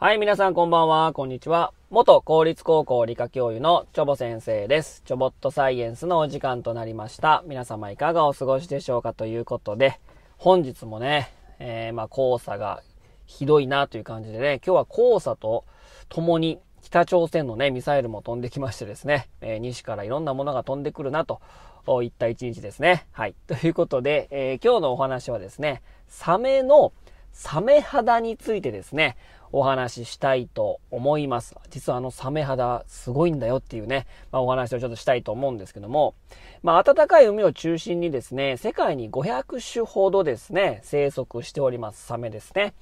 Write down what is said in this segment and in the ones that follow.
はい、皆さんこんばんは、こんにちは。元公立高校理科教諭のチョボ先生です。チョボットサイエンスのお時間となりました。皆様いかがお過ごしでしょうかということで、本日もね、えー、まあ黄砂がひどいなという感じでね、今日は黄砂と共に北朝鮮のね、ミサイルも飛んできましてですね、えー、西からいろんなものが飛んでくるなといった一日ですね。はい。ということで、えー、今日のお話はですね、サメのサメ肌についてですね、お話ししたいと思います。実はあのサメ肌すごいんだよっていうね、まあ、お話をちょっとしたいと思うんですけども、まあ、暖かい海を中心にですね、世界に500種ほどですね、生息しておりますサメですね。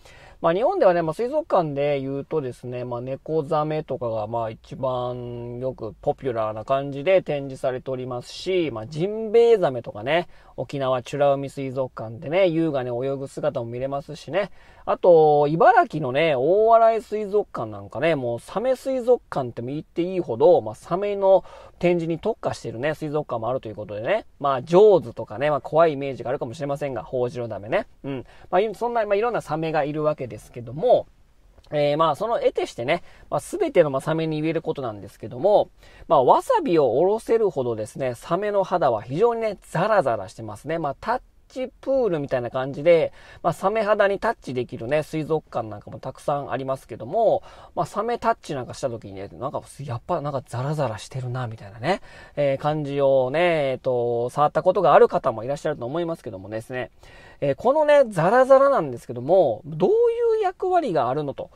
まあ、日本ではね、まあ、水族館で言うとですね、まあ、猫ザメとかがまあ一番よくポピュラーな感じで展示されておりますし、まあ、ジンベエザメとかね、沖縄美ら海水族館でね、優雅に泳ぐ姿も見れますしね、あと、茨城のね、大洗水族館なんかね、もうサメ水族館って言っていいほど、まあ、サメの展示に特化してるね、水族館もあるということでね、まあ、ジョーズとかね、まあ、怖いイメージがあるかもしれませんが、ホウジロダメね。うん。まあ、そんな、まあ、いろんなサメがいるわけですけども、えー、まあ、その得てしてね、まあ、すべてのまサメに言えることなんですけども、まあ、わさびをおろせるほどですね、サメの肌は非常にね、ザラザラしてますね。まあ、タッチプールみたいな感じで、まあ、サメ肌にタッチできるね、水族館なんかもたくさんありますけども、まあ、サメタッチなんかした時にね、なんか、やっぱなんかザラザラしてるな、みたいなね、えー、感じをね、えっ、ー、と、触ったことがある方もいらっしゃると思いますけどもですね、えー、このね、ザラザラなんですけども、どういう役割があるのと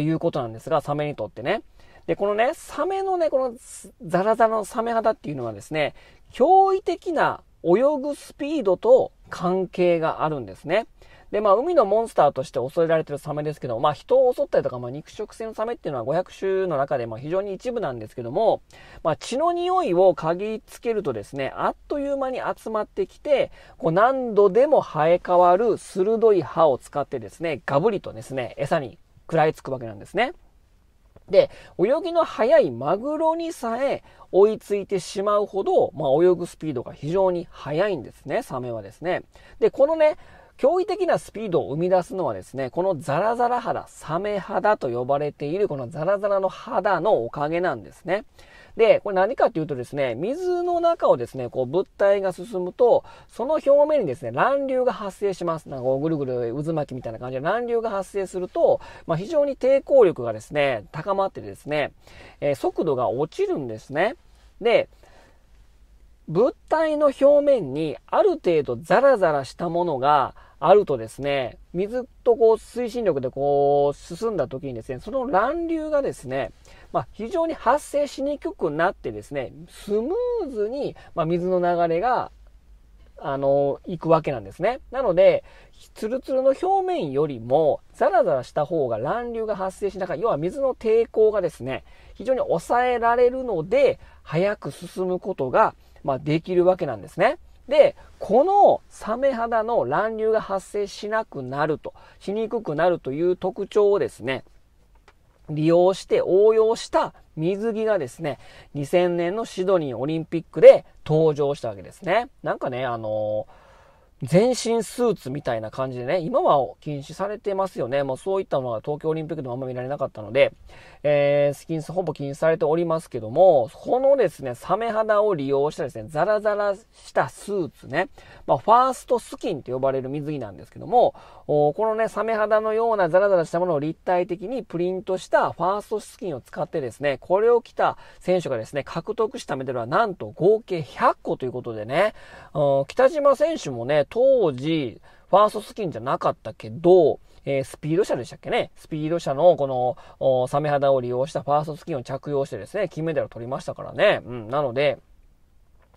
いうことなんですが、サメにとってね。で、このね、サメのね、このザラザラのサメ肌っていうのはですね、驚異的な泳ぐスピードと関係があるんですね。で、まあ、海のモンスターとして恐れられてるサメですけど、まあ、人を襲ったりとか、まあ、肉食性のサメっていうのは500種の中で、まあ、非常に一部なんですけども、まあ、血の匂いを嗅ぎつけるとですね、あっという間に集まってきて、こう、何度でも生え変わる鋭い歯を使ってですね、ガブリとですね、餌に食らいつくわけなんですね。で、泳ぎの速いマグロにさえ追いついてしまうほど、まあ、泳ぐスピードが非常に速いんですね、サメはですね。で、このね、驚異的なスピードを生み出すのはですね、このザラザラ肌、サメ肌と呼ばれているこのザラザラの肌のおかげなんですね。で、これ何かっていうとですね、水の中をですね、こう物体が進むと、その表面にですね、乱流が発生します。なんかぐるぐる渦巻きみたいな感じで乱流が発生すると、まあ、非常に抵抗力がですね、高まってですね、えー、速度が落ちるんですね。で、物体の表面にある程度ザラザラしたものがあるとですね、水とこう推進力でこう進んだ時にですね、その乱流がですね、まあ、非常に発生しにくくなってですね、スムーズに、ま水の流れがあの、行くわけなんですね。なので、ツルツルの表面よりも、ザラザラした方が乱流が発生しながら、要は水の抵抗がですね、非常に抑えられるので、早く進むことがまあ、できるわけなんですね。で、このサメ肌の乱流が発生しなくなると、しにくくなるという特徴をですね、利用して応用した水着がですね、2000年のシドニーオリンピックで登場したわけですね。なんかね、あのー全身スーツみたいな感じでね、今は禁止されてますよね。もうそういったのは東京オリンピックでもあんま見られなかったので、えー、スキンスほぼ禁止されておりますけども、このですね、サメ肌を利用したですね、ザラザラしたスーツね、まあ、ファーストスキンと呼ばれる水着なんですけども、このね、サメ肌のようなザラザラしたものを立体的にプリントしたファーストスキンを使ってですね、これを着た選手がですね、獲得したメダルはなんと合計100個ということでね、北島選手もね、当時、ファーストスキンじゃなかったけど、えー、スピード車でしたっけねスピード車のこの、サメ肌を利用したファーストスキンを着用してですね、金メダルを取りましたからね。うん、なので、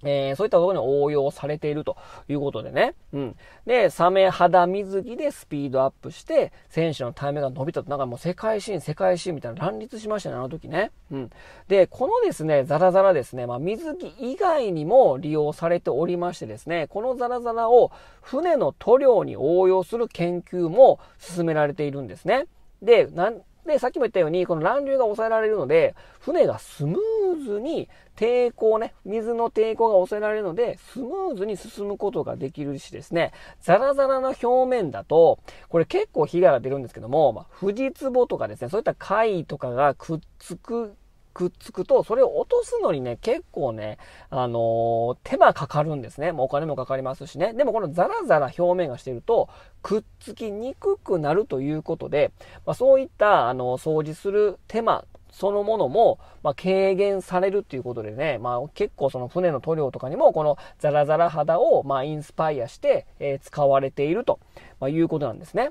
えー、そういったところに応用されているということでね。うん。で、サメ肌水着でスピードアップして、選手のタイムが伸びたと、なんかもう世界新、世界新みたいな乱立しましたね、あの時ね。うん。で、このですね、ザラザラですね、まあ水着以外にも利用されておりましてですね、このザラザラを船の塗料に応用する研究も進められているんですね。で、なん、で、さっきも言ったように、この乱流が抑えられるので、船がスムーズに抵抗ね、水の抵抗が抑えられるので、スムーズに進むことができるしですね、ザラザラの表面だと、これ結構被害が出るんですけども、まあ、富士壺とかですね、そういった貝とかがくっつくくっつくと、それを落とすのにね、結構ね、あのー、手間かかるんですね。もうお金もかかりますしね。でもこのザラザラ表面がしてると、くっつきにくくなるということで、まあ、そういった、あの掃除する手間、そのものも、まあ、軽減されるっていうことでね、まあ、結構その船の塗料とかにも、このザラザラ肌を、まあ、インスパイアして、えー、使われていると、まいうことなんですね。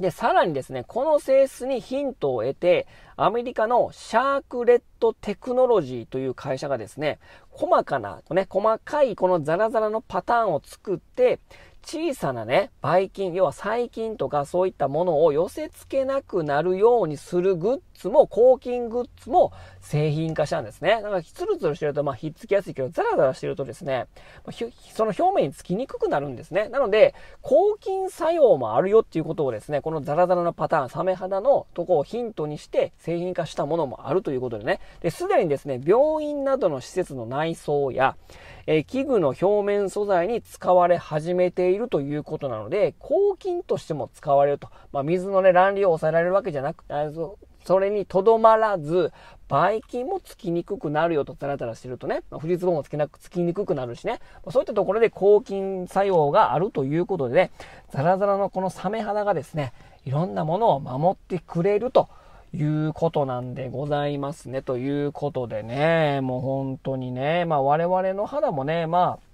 で、さらにですね、この性質にヒントを得て、アメリカのシャークレットテクノロジーという会社がですね、細かな、ね、細かいこのザラザラのパターンを作って、小さなね、ばい菌、要は細菌とかそういったものを寄せ付けなくなるようにするグッズも、抗菌グッズも製品化したんですね。だから、ツルツルしてると、まあ、ひっつきやすいけど、ザラザラしてるとですね、その表面につきにくくなるんですね。なので、抗菌作用もあるよっていうことをですね、このザラザラのパターン、サメ肌のとこをヒントにして製品化したものもあるということでね、で、すでにですね、病院などの施設の内装や、えー、器具の表面素材に使われ始めているているということなので、抗菌としても使われると。まあ、水のね、乱流を抑えられるわけじゃなく、それにとどまらず、ばい菌もつきにくくなるよとザラザラしてるとね、フリーズボンもつけなく、つきにくくなるしね、そういったところで抗菌作用があるということでね、ザラザラのこのサメ肌がですね、いろんなものを守ってくれるということなんでございますね。ということでね、もう本当にね、まあ我々の肌もね、まあ、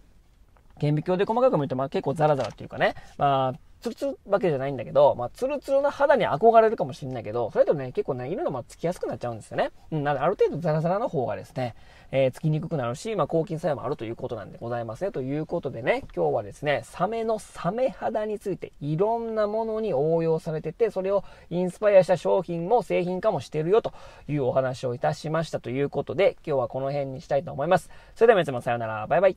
顕微鏡で細かく見ると、まあ結構ザラザラっていうかね、まあ、ツルツルわけじゃないんだけど、まあ、ツルツルな肌に憧れるかもしれないけど、それとね、結構ね、色がまつきやすくなっちゃうんですよね。うん、なので、ある程度ザラザラの方がですね、えー、つきにくくなるし、まあ、抗菌作用もあるということなんでございますね。ということでね、今日はですね、サメのサメ肌について、いろんなものに応用されてて、それをインスパイアした商品も製品化もしてるよというお話をいたしましたということで、今日はこの辺にしたいと思います。それでは皆様さようなら、バイバイ。